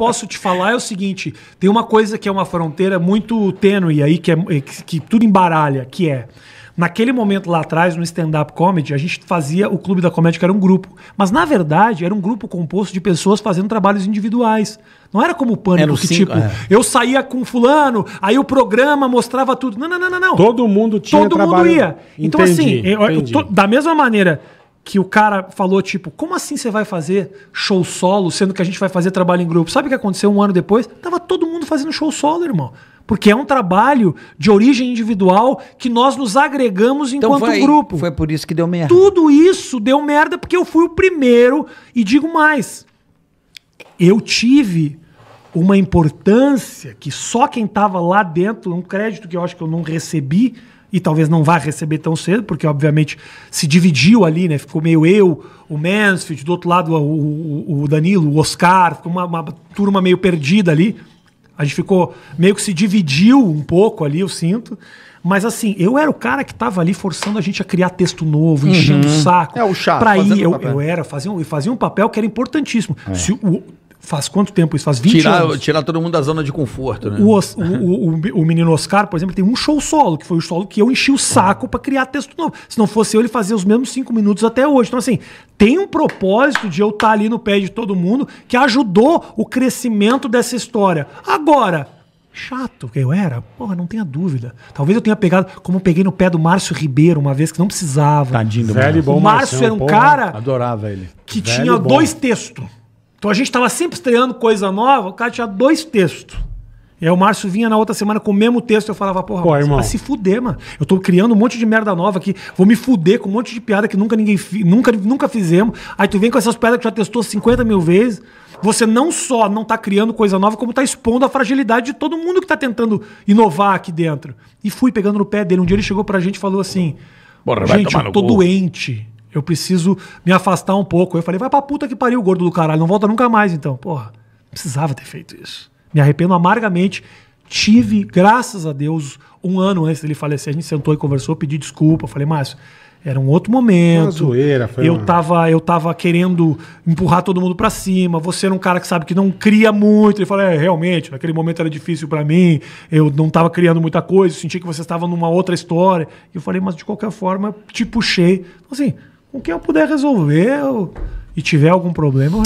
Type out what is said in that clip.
posso te falar é o seguinte: tem uma coisa que é uma fronteira muito tênue aí, que, é, que, é, que tudo embaralha, que é. Naquele momento lá atrás, no stand-up comedy, a gente fazia o Clube da Comédia, que era um grupo. Mas, na verdade, era um grupo composto de pessoas fazendo trabalhos individuais. Não era como o pânico, que cinco, tipo, é. eu saía com fulano, aí o programa mostrava tudo. Não, não, não, não. não. Todo mundo tinha Todo mundo ia. Entendi, então, assim, eu, eu, da mesma maneira que o cara falou, tipo, como assim você vai fazer show solo, sendo que a gente vai fazer trabalho em grupo? Sabe o que aconteceu um ano depois? Tava todo mundo fazendo show solo, irmão. Porque é um trabalho de origem individual que nós nos agregamos então enquanto então foi, grupo. Foi por isso que deu merda. Tudo isso deu merda porque eu fui o primeiro. E digo mais, eu tive uma importância que só quem estava lá dentro, um crédito que eu acho que eu não recebi, e talvez não vá receber tão cedo, porque obviamente se dividiu ali, né? Ficou meio eu, o Mansfield, do outro lado o, o Danilo, o Oscar, ficou uma, uma, turma meio perdida ali. A gente ficou meio que se dividiu um pouco ali, eu sinto. Mas assim, eu era o cara que estava ali forçando a gente a criar texto novo, uhum. enchendo o uhum. saco. É o chato. Pra ir, eu, eu, era, fazia um, fazia um papel que era importantíssimo. É. Se o, faz quanto tempo isso? Faz 20 tirar, anos. Tirar todo mundo da zona de conforto, né? O, o, o, o, menino Oscar, por exemplo, tem um show solo, que foi o solo que eu enchi o saco para criar texto novo. Se não fosse eu, ele fazia os mesmos cinco minutos até hoje. Então, assim, tem um propósito de eu estar tá ali no pé de todo mundo que ajudou o crescimento dessa história. Agora, chato que eu era, porra, não tenha dúvida. Talvez eu tenha pegado, como eu peguei no pé do Márcio Ribeiro uma vez, que não precisava. Tadinho do Velho, Márcio. Bom, o Márcio era um porra, cara adorava ele. que Velho tinha bom. dois textos. Então a gente estava sempre estreando coisa nova, o cara tinha dois textos. E aí o Márcio vinha na outra semana com o mesmo texto, eu falava, porra, Pô, irmão. Vai se fuder, mano. Eu tô criando um monte de merda nova aqui, vou me fuder com um monte de piada que nunca ninguém nunca, nunca fizemos. Aí tu vem com essas piadas que já testou 50 mil vezes. Você não só não tá criando coisa nova, como tá expondo a fragilidade de todo mundo que tá tentando inovar aqui dentro. E fui pegando no pé dele. Um dia ele chegou pra gente e falou assim: Bora, gente, eu tô doente. Eu preciso me afastar um pouco. Eu falei, vai pra puta que pariu, gordo do caralho. Não volta nunca mais, então. Porra, precisava ter feito isso. Me arrependo amargamente. Tive, graças a Deus, um ano antes dele falecer, a gente sentou e conversou, pedi desculpa. Falei, Márcio, era um outro momento. Uma zoeira, foi eu, uma... tava, eu tava querendo empurrar todo mundo para cima. Você era um cara que sabe que não cria muito. Ele falou: é, realmente, naquele momento era difícil para mim. Eu não tava criando muita coisa. Eu senti que você estava numa outra história. E eu falei: mas de qualquer forma, te puxei. Então, assim, com quem eu puder resolver eu, e tiver algum problema, eu